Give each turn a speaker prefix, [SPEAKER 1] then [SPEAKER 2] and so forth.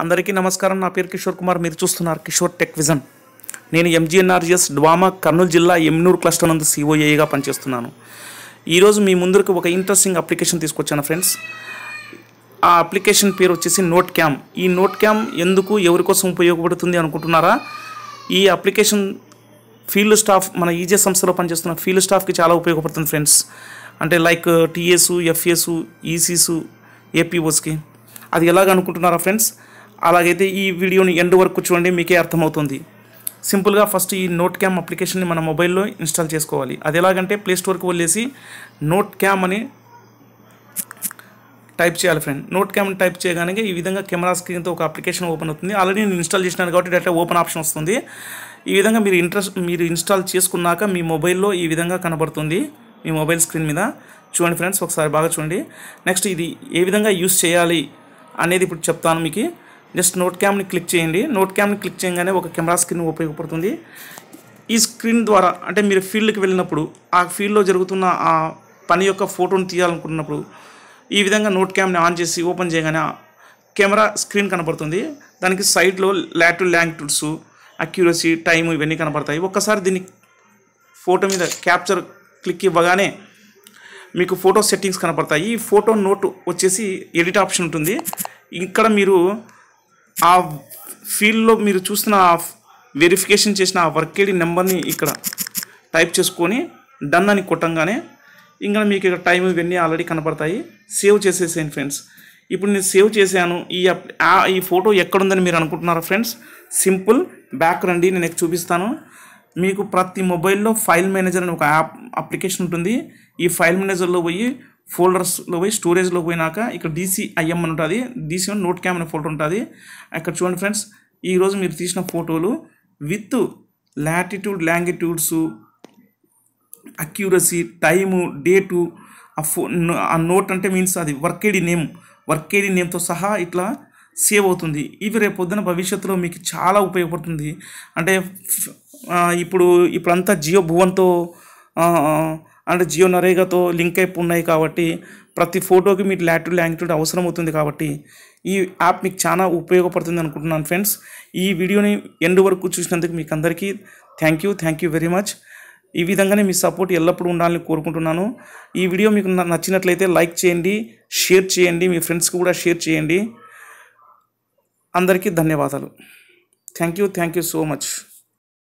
[SPEAKER 1] అందరికీ నమస్కారం నా పేరు కిషోర్ కుమార్ మీరు చూస్తున్నారు కిషోర్ టెక్ విజన్ నేను ఎంజీఎన్ఆర్జిఎస్ డ్వామా కర్నూలు జిల్లా ఎమ్నూరు క్లస్టర్ నందు సిఓఏగా పనిచేస్తున్నాను ఈరోజు మీ ముందరకు ఒక ఇంట్రెస్టింగ్ అప్లికేషన్ తీసుకొచ్చాను ఫ్రెండ్స్ ఆ అప్లికేషన్ పేరు వచ్చేసి నోట్ క్యామ్ ఈ నోట్ క్యామ్ ఎందుకు ఎవరి కోసం ఉపయోగపడుతుంది అనుకుంటున్నారా ఈ అప్లికేషన్ ఫీల్డ్ స్టాఫ్ మన ఈజే సంస్థలో పనిచేస్తున్న ఫీల్డ్ స్టాఫ్కి చాలా ఉపయోగపడుతుంది ఫ్రెండ్స్ అంటే లైక్ టీఎస్ ఎఫ్ఎస్ ఈసీసు ఏపీఓస్కి అది ఎలాగ అనుకుంటున్నారా ఫ్రెండ్స్ అలాగైతే ఈ వీడియోని ఎండ్ వరకు చూడండి మీకే అర్థమవుతుంది సింపుల్గా ఫస్ట్ ఈ నోట్ క్యామ్ అప్లికేషన్ని మన మొబైల్లో ఇన్స్టాల్ చేసుకోవాలి అది ఎలాగంటే ప్లేస్టోర్కి వెళ్ళేసి నోట్ క్యామ్ అని టైప్ చేయాలి ఫ్రెండ్ నోట్ క్యామ్ టైప్ చేయగానే ఈ విధంగా కెమెరా స్క్రీన్తో ఒక అప్లికేషన్ ఓపెన్ అవుతుంది ఆల్రెడీ నేను ఇన్స్టాల్ చేసినాను కాబట్టి డైరెక్ట్ ఓపెన్ ఆప్షన్ వస్తుంది ఈ విధంగా మీరు ఇంట్రెస్ట్ మీరు ఇన్స్టాల్ చేసుకున్నాక మీ మొబైల్లో ఈ విధంగా కనబడుతుంది మీ మొబైల్ స్క్రీన్ మీద చూడండి ఫ్రెండ్స్ ఒకసారి బాగా చూడండి నెక్స్ట్ ఇది ఏ విధంగా యూస్ చేయాలి అనేది ఇప్పుడు చెప్తాను మీకు జస్ట్ నోట్ క్యామ్ని క్లిక్ చేయండి నోట్ క్యామ్ని క్లిక్ చేయగానే ఒక కెమెరా స్క్రీన్ ఉపయోగపడుతుంది ఈ స్క్రీన్ ద్వారా అంటే మీరు ఫీల్డ్కి వెళ్ళినప్పుడు ఆ ఫీల్డ్లో జరుగుతున్న ఆ పని యొక్క ఫోటోను తీయాలనుకున్నప్పుడు ఈ విధంగా నోట్ క్యామ్ని ఆన్ చేసి ఓపెన్ చేయగానే కెమెరా స్క్రీన్ కనబడుతుంది దానికి సైడ్లో లాటు టూడ్స్ అక్యూరసీ టైం ఇవన్నీ కనబడతాయి ఒక్కసారి దీన్ని ఫోటో మీద క్యాప్చర్ క్లిక్ ఇవ్వగానే మీకు ఫోటో సెట్టింగ్స్ కనబడతాయి ఈ ఫోటో నోట్ వచ్చేసి ఎడిట్ ఆప్షన్ ఉంటుంది ఇక్కడ మీరు ఆ ఫీల్డ్లో మీరు చూసిన వెరిఫికేషన్ చేసిన ఆ వర్క్ ఐడి నెంబర్ని ఇక్కడ టైప్ చేసుకొని డన్ అని కొట్టంగానే ఇంకా మీకు ఇక్కడ టైం ఇవన్నీ ఆల్రెడీ కనపడతాయి సేవ్ చేసేసేయండి ఫ్రెండ్స్ ఇప్పుడు నేను సేవ్ చేశాను ఈ ఈ ఫోటో ఎక్కడుందని మీరు అనుకుంటున్నారా ఫ్రెండ్స్ సింపుల్ బ్యాక్ రండి నేను చూపిస్తాను మీకు ప్రతి మొబైల్లో ఫైల్ మేనేజర్ అని ఒక యాప్ అప్లికేషన్ ఉంటుంది ఈ ఫైల్ మేనేజర్లో పోయి ఫోల్డర్స్లో పోయి స్టోరేజ్లో పోయినాక ఇక్కడ ఐఎం అని ఉంటుంది డీసీ నోట్ క్యామ్ అనే ఫోల్డర్ ఉంటుంది అక్కడ చూడండి ఫ్రెండ్స్ ఈరోజు మీరు తీసిన ఫోటోలు with latitude longitudes accuracy time date ఆ ఫో ఆ నోట్ అంటే మీన్స్ అది work ID name work ID నేమ్తో సహా ఇట్లా సేవ్ అవుతుంది ఇవి రేపు భవిష్యత్తులో మీకు చాలా ఉపయోగపడుతుంది అంటే ఇప్పుడు ఇప్పుడంతా జియో భువన్తో అండ్ జియో నరేగాతో లింక్ అయిపో ఉన్నాయి కాబట్టి ప్రతి ఫోటోకి మీకు లాటిట్యూడ్ యాంగిట్యూడ్ అవసరం అవుతుంది కాబట్టి ఈ యాప్ మీకు చాలా ఉపయోగపడుతుంది అనుకుంటున్నాను ఫ్రెండ్స్ ఈ వీడియోని ఎండ్ వరకు చూసినందుకు మీకు అందరికీ thank you thank you very much ఈ విధంగానే మీ సపోర్ట్ ఎల్లప్పుడూ ఉండాలని కోరుకుంటున్నాను ఈ వీడియో మీకు నచ్చినట్లయితే లైక్ చేయండి షేర్ చేయండి మీ ఫ్రెండ్స్కి కూడా షేర్ చేయండి అందరికీ ధన్యవాదాలు thank you thank you so much